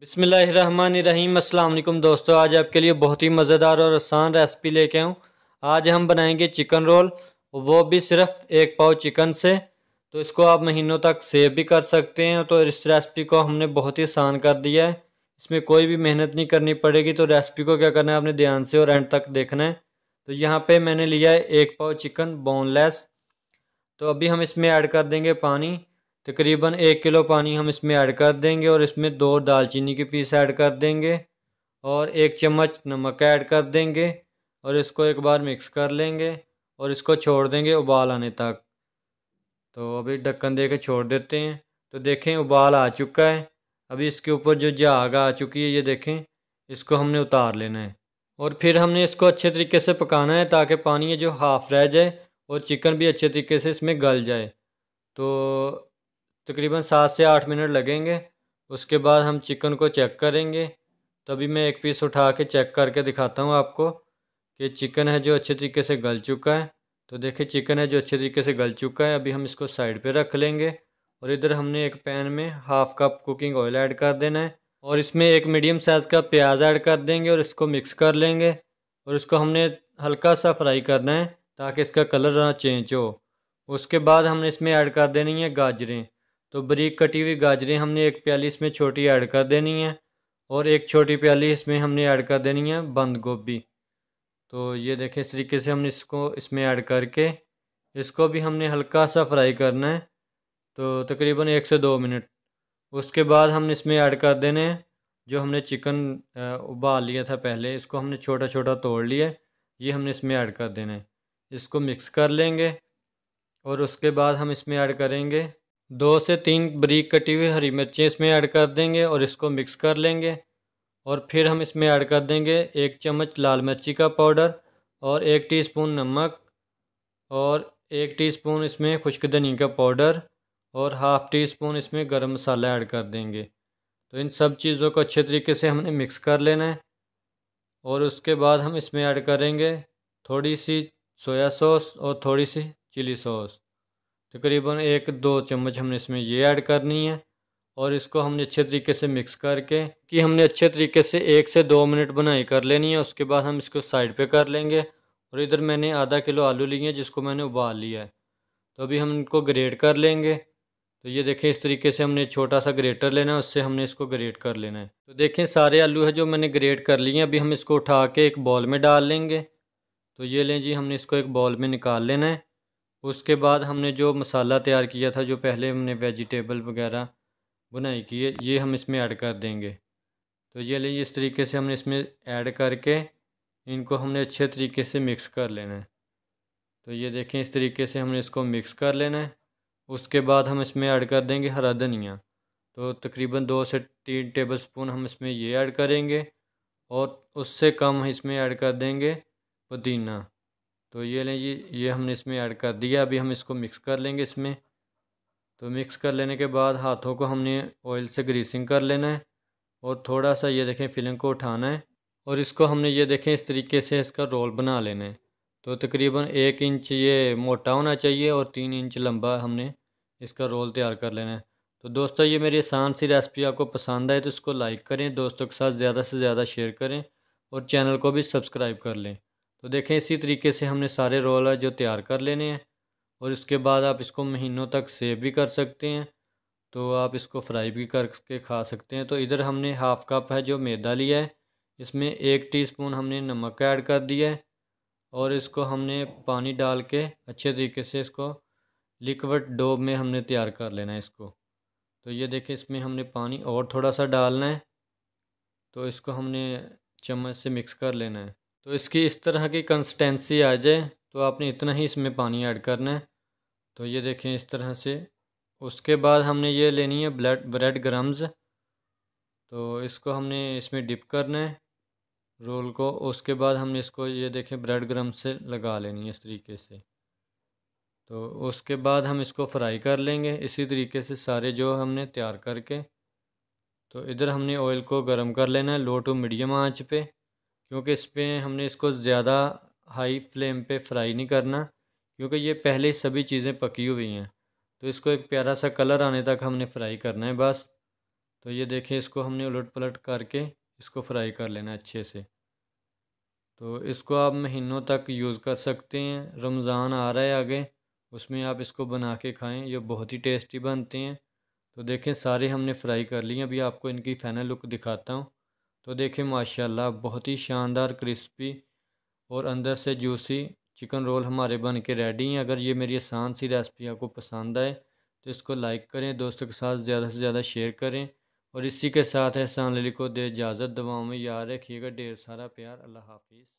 बिसमीम अल्लाम दोस्तों आज आपके लिए बहुत ही मज़ेदार और आसान रेसिपी लेके आऊँ आज हम बनाएंगे चिकन रोल वो भी सिर्फ एक पाव चिकन से तो इसको आप महीनों तक सेव भी कर सकते हैं तो इस रेसिपी को हमने बहुत ही आसान कर दिया है इसमें कोई भी मेहनत नहीं करनी पड़ेगी तो रेसिपी को क्या करना है आपने ध्यान से और एंड तक देखना है तो यहाँ पर मैंने लिया है एक पाव चिकन बोनलेस तो अभी हम इसमें ऐड कर देंगे पानी तकरीबन एक किलो पानी हम इसमें ऐड कर देंगे और इसमें दो दालचीनी के पीस ऐड कर देंगे और एक चम्मच नमक ऐड कर देंगे और इसको एक बार मिक्स कर लेंगे और इसको छोड़ देंगे उबाल आने तक तो अभी ढक्कन दे छोड़ देते हैं तो देखें उबाल आ चुका है अभी इसके ऊपर जो झाग आ चुकी है ये देखें इसको हमने उतार लेना है और फिर हमने इसको अच्छे तरीके से पकाना है ताकि पानी जो हाफ रह जाए और चिकन भी अच्छे तरीके से इसमें गल जाए तो तकरीबन सात से आठ मिनट लगेंगे उसके बाद हम चिकन को चेक करेंगे तभी मैं एक पीस उठा के चेक करके दिखाता हूँ आपको कि चिकन है जो अच्छे तरीके से गल चुका है तो देखिए चिकन है जो अच्छे तरीके से गल चुका है अभी हम इसको साइड पे रख लेंगे और इधर हमने एक पैन में half cup cooking oil add कर देना है और इसमें एक मीडियम साइज़ का प्याज ऐड कर देंगे और इसको मिक्स कर लेंगे और इसको हमने हल्का सा फ्राई करना है ताकि इसका कलर ना चेंज हो उसके बाद हमने इसमें ऐड कर देनी है गाजरें तो बरीक कटी हुई गाजरें हमने एक प्याली इसमें छोटी ऐड कर देनी है और एक छोटी प्याली इसमें हमने ऐड कर देनी है बंद गोभी तो ये देखें इस तरीके से हम इसको इसमें ऐड करके इसको भी हमने हल्का सा फ्राई करना है तो तकरीबन एक से दो मिनट उसके बाद हमने इसमें ऐड कर देने हैं जो हमने चिकन उबाल लिया था पहले इसको हमने छोटा छोटा तोड़ लिया ये हमने इसमें ऐड कर देना है इसको मिक्स कर लेंगे और उसके बाद हम इसमें ऐड करेंगे दो से तीन बरीक कटी हुई हरी मिर्चें इसमें ऐड कर देंगे और इसको मिक्स कर लेंगे और फिर हम इसमें ऐड कर देंगे एक चम्मच लाल मिर्ची का पाउडर और एक टीस्पून नमक और एक टीस्पून इसमें खुश्क धनी का पाउडर और हाफ़ टी स्पून इसमें गर्म मसाला ऐड कर देंगे तो इन सब चीज़ों को अच्छे तरीके से हमने मिक्स कर लेना है और उसके बाद हम इसमें ऐड करेंगे थोड़ी सी सोया सॉस और थोड़ी सी चिली सॉस तकरीबन एक दो चम्मच हमने इसमें ये ऐड करनी है और इसको हमने अच्छे तरीके से मिक्स करके कि हमने अच्छे तरीके से एक से दो मिनट बनाई कर लेनी है उसके बाद हम इसको साइड पे कर लेंगे और इधर मैंने आधा किलो आलू लिए हैं जिसको मैंने उबाल लिया है तो अभी हम इनको ग्रेट कर लेंगे तो ये देखें इस तरीके से हमने छोटा सा ग्रेटर लेना है उससे हमने इसको ग्रेट कर लेना है तो देखें सारे आलू है जो मैंने ग्रेट कर लिए हैं अभी हम इसको उठा के एक बॉल में डाल लेंगे तो ये लें जी हमने इसको एक बॉल में निकाल लेना है उसके बाद हमने जो मसाला तैयार किया था जो पहले हमने वेजिटेबल वगैरह बुनाई की है ये हम इसमें ऐड कर देंगे तो ये लिए इस तरीके से हमने इसमें ऐड करके इनको हमने अच्छे तरीके से मिक्स कर लेना है तो ये देखें इस तरीके से हमने इसको मिक्स कर लेना है उसके बाद हम इसमें ऐड कर देंगे हरा धनिया तो तकरीबन दो से तीन टेबल स्पून हम इसमें ये ऐड करेंगे और उससे कम इसमें ऐड कर देंगे पुदीना तो ये लें जी ये हमने इसमें ऐड कर दिया अभी हम इसको मिक्स कर लेंगे इसमें तो मिक्स कर लेने के बाद हाथों को हमने ऑयल से ग्रीसिंग कर लेना है और थोड़ा सा ये देखें फिलिंग को उठाना है और इसको हमने ये देखें इस तरीके से इसका रोल बना लेना है तो तकरीबन एक इंच ये मोटा होना चाहिए और तीन इंच लंबा हमने इसका रोल तैयार कर लेना है तो दोस्तों ये मेरी आसान सी रेसिपी आपको पसंद आए तो इसको लाइक करें दोस्तों के साथ ज़्यादा से ज़्यादा शेयर करें और चैनल को भी सब्सक्राइब कर लें तो देखें इसी तरीके से हमने सारे रोल जो तैयार कर लेने हैं और इसके बाद आप इसको महीनों तक सेव भी कर सकते हैं तो आप इसको फ्राई भी करके खा सकते हैं तो इधर हमने हाफ़ कप है जो मैदा लिया है इसमें एक टीस्पून हमने नमक ऐड कर दिया है और इसको हमने पानी डाल के अच्छे तरीके से इसको लिक्विड डोब में हमने तैयार कर लेना है इसको तो ये देखें इसमें हमने पानी और थोड़ा सा डालना है तो इसको हमने चम्मच से मिक्स कर लेना है तो इसकी इस तरह की कंसिस्टेंसी आ जाए तो आपने इतना ही इसमें पानी ऐड करना है तो ये देखें इस तरह से उसके बाद हमने ये लेनी है ब्लड ब्रेड ग्रम्स तो इसको हमने इसमें डिप करना है रोल को उसके बाद हमने इसको ये देखें ब्रेड ग्रम्स से लगा लेनी है इस तरीके से तो उसके बाद हम इसको फ्राई कर लेंगे इसी तरीके से सारे जो हमने तैयार करके तो इधर हमने ऑयल को गर्म कर लेना है लो टू मीडियम आँच पर क्योंकि इस पर हमने इसको ज़्यादा हाई फ्लेम पे फ्राई नहीं करना क्योंकि ये पहले सभी चीज़ें पकी हुई हैं तो इसको एक प्यारा सा कलर आने तक हमने फ्राई करना है बस तो ये देखें इसको हमने उलट पलट करके इसको फ्राई कर लेना अच्छे से तो इसको आप महीनों तक यूज़ कर सकते हैं रमज़ान आ रहा है आगे उसमें आप इसको बना के खाएँ ये बहुत ही टेस्टी बनते हैं तो देखें सारे हमने फ्राई कर लिए अभी आपको इनकी फाइनल लुक दिखाता हूँ तो देखें माशाल्लाह बहुत ही शानदार क्रिस्पी और अंदर से जूसी चिकन रोल हमारे बन के रेडी हैं अगर ये मेरी आसान सी रेसिपी आपको पसंद आए तो इसको लाइक करें दोस्तों के साथ ज़्यादा से ज़्यादा शेयर करें और इसी के साथ एहसान अली को दे इजाज़त दवाओं में याद रखिएगा ढेर सारा प्यार अल्लाह हाफिज़